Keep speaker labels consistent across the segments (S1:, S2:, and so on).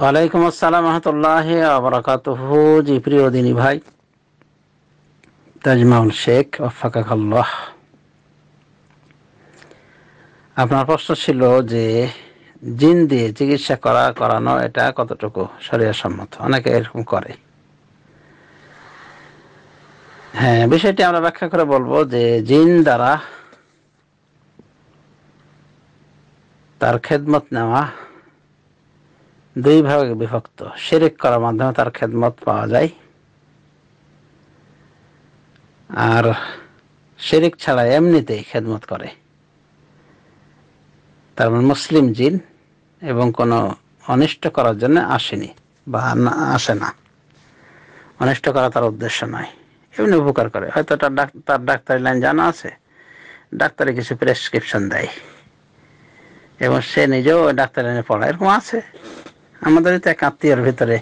S1: ওয়ালাইকুম আসসালাম রহমতুল্লাহ আবরাকাত জি প্রিয় দিনী ভাই তাজমাউল শেখ আপনার প্রশ্ন ছিল যে জিন দিয়ে চিকিৎসা করা করানো এটা কতটুকু সম্মত অনেকে এরকম করে হ্যাঁ বিষয়টি আমরা ব্যাখ্যা করে বলবো যে জিন দ্বারা তার খেদমত নেওয়া দুই ভাগে বিভক্ত শেরেক করার মাধ্যমে তার খেদমত পাওয়া যায় আর শেরেক ছাড়া এমনিতেই খেদমত করে তার মানে মুসলিম জিন এবং কোনো অনিষ্ট করার জন্য আসেনি বা আসে না অনিষ্ট করা তার উদ্দেশ্য নয় এমনি উপকার করে হয়তো তার তার ডাক্তারি লাইন জানা আছে ডাক্তারে কিছু প্রেসক্রিপশন দেয় এবং সে নিজেও ডাক্তার লাইনে পড়া এরকম আছে আমাদের তো এক আত্মীয়র ভিতরে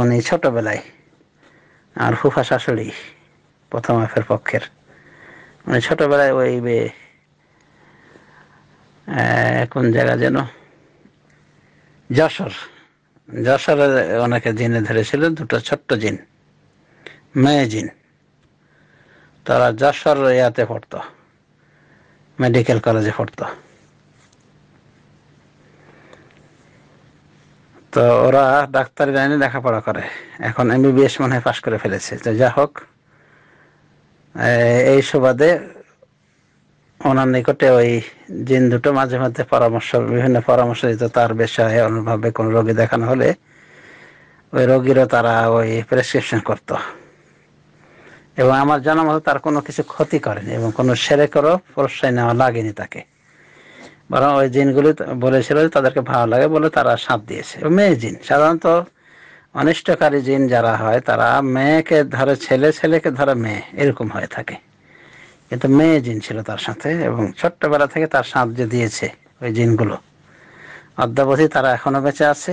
S1: উনি ছোটবেলায় আর ফুফা শাশুড়ি প্রথম আফের পক্ষের উনি ছোটবেলায় ওই বে কোন জায়গা যেন যশোর যশোরে অনেকে জিনে ধরেছিল দুটো ছোট্ট জিন মেয়ে জিন তারা যশোর ইয়াতে পড়তো মেডিকেল কলেজে পড়তো তো ওরা ডাক্তারি লাইনে লেখাপড়া করে এখন এমবিবিএস মনে হয় পাশ করে ফেলেছে তো যা হোক এই সুবাদে ওনার নিকটে ওই জিন দুটো মাঝে মাঝে পরামর্শ বিভিন্ন পরামর্শ দিত তার বিষয়ে অনুভাবে কোন রোগী দেখানো হলে ওই রোগীরও তারা ওই প্রেসক্রিপশন করত এবং আমার জানা মতো তার কোনো কিছু ক্ষতি করেনি এবং কোনো সেরে করো প্রশ্রয় নেওয়া লাগেনি তাকে বরং ওই জিনগুলি বলেছিল যে তাদেরকে ভালো লাগে বলে তারা সাপ দিয়েছে মেয়ে জিন সাধারণত অনিষ্টকারী জিন যারা হয় তারা মেয়েকে ধরে ছেলে ছেলেকে ধরে মেয়ে এরকম হয়ে থাকে কিন্তু মেয়ে জিন ছিল তার সাথে এবং ছোট্টবেলা থেকে তার সাপ যে দিয়েছে ওই জিনগুলো অদ্যাবধি তারা এখনো বেঁচে আছে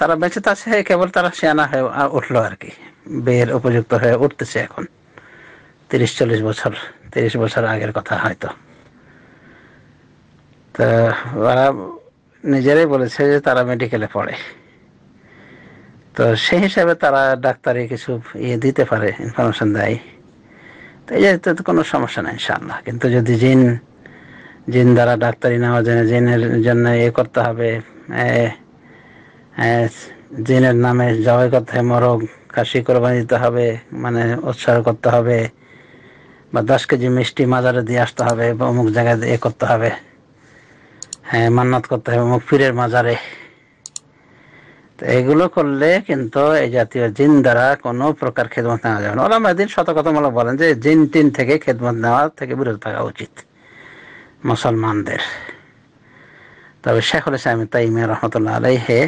S1: তারা বেঁচে আছে কেবল তারা সেনা হয়ে উঠলো আর কি বের উপযুক্ত হয়ে উঠতেছে এখন তিরিশ চল্লিশ বছর তিরিশ বছর আগের কথা হয়তো তা ওরা নিজেরাই বলেছে যে তারা মেডিকেলে পড়ে তো সেই হিসাবে তারা ডাক্তারে কিছু ইয়ে দিতে পারে ইনফরমেশন দেয় তো এই তো কোনো সমস্যা নেই ইনশাল্লাহ কিন্তু যদি জিন জিন দ্বারা ডাক্তারি নেওয়া যায় জিনের জন্য ইয়ে করতে হবে জিনের নামে জবাই করতে হবে মরগ কাশি কোরবানি দিতে হবে মানে উৎসাহ করতে হবে বা দশ কেজি মিষ্টি মাজারে দিয়ে আসতে হবে বা অমুক জায়গায় এ ইয়ে করতে হবে হ্যাঁ মান্নাত করতে হবে মুখফিরের মাজারে তো এগুলো করলে কিন্তু এই জাতীয় জিন দ্বারা কোনো প্রকার খেদমত নেওয়া যাবে না ওরা দিন শত কথা মূলক বলেন যে জিন টিন থেকে খেদমত নেওয়া থেকে বিরত থাকা উচিত মুসলমানদের তবে শেখুল ইসলাম তাইমিয়া রহমতুল্লাহ আলাইহে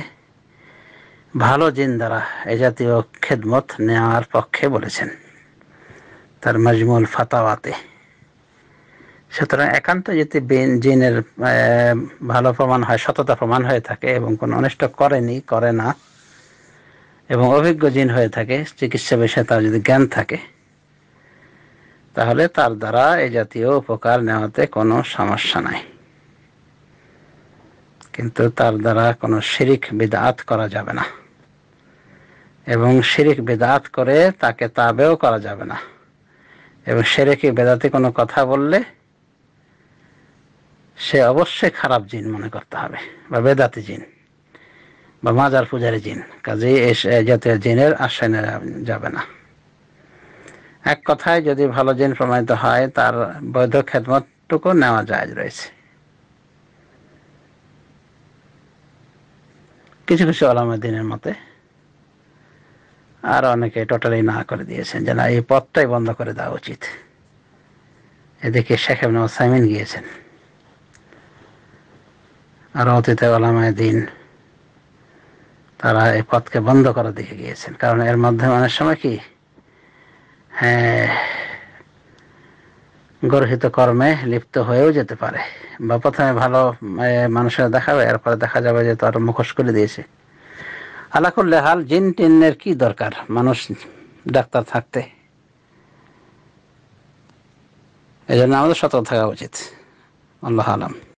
S1: ভালো জিন দ্বারা এ জাতীয় খেদমত নেওয়ার পক্ষে বলেছেন তার মজমুল ফাতাওয়াতে সুতরাং একান্ত যদি জিনের ভালো প্রমাণ হয় সততা প্রমাণ হয়ে থাকে এবং কোনো অনিষ্ট করেনি করে না এবং অভিজ্ঞ জিন হয়ে থাকে চিকিৎসা বিষয়ে তার যদি জ্ঞান থাকে তাহলে তার দ্বারা এই জাতীয় উপকার নেওয়াতে কোনো সমস্যা নাই কিন্তু তার দ্বারা কোনো শিরিক বিদাত করা যাবে না এবং শিরিক বেদাত করে তাকে তাবেও করা যাবে না এবং সেরেকে বেদাতে কোনো কথা বললে সে অবশ্যই খারাপ জিন মনে করতে হবে বা বেদাতি জিন বা মাজার পূজারি জিন কাজে জাতীয় জিনের আশ্রয় যাবে না এক কথায় যদি ভালো জিন প্রমাণিত হয় তার বৈধ খেদমতটুকু নেওয়া যায় রয়েছে কিছু কিছু দিনের মতে আর অনেকে টোটালি না করে দিয়েছেন যে না এই পথটাই বন্ধ করে দেওয়া উচিত এদিকে শেখ আবনাম সাইমিন গিয়েছেন আর অতীতে ওলামায় দিন তারা এই পথকে বন্ধ করার দিকে গিয়েছেন কারণ এর মাধ্যমে অনেক সময় কি হ্যাঁ গর্হিত কর্মে লিপ্ত হয়েও যেতে পারে বা প্রথমে ভালো মানুষের দেখাবে এরপরে দেখা যাবে যে তার মুখোশ করে দিয়েছে আলাকুল্লে হাল জিন টিনের কি দরকার মানুষ ডাক্তার থাকতে এই জন্য আমাদের সতর্ক থাকা উচিত আল্লাহ আলম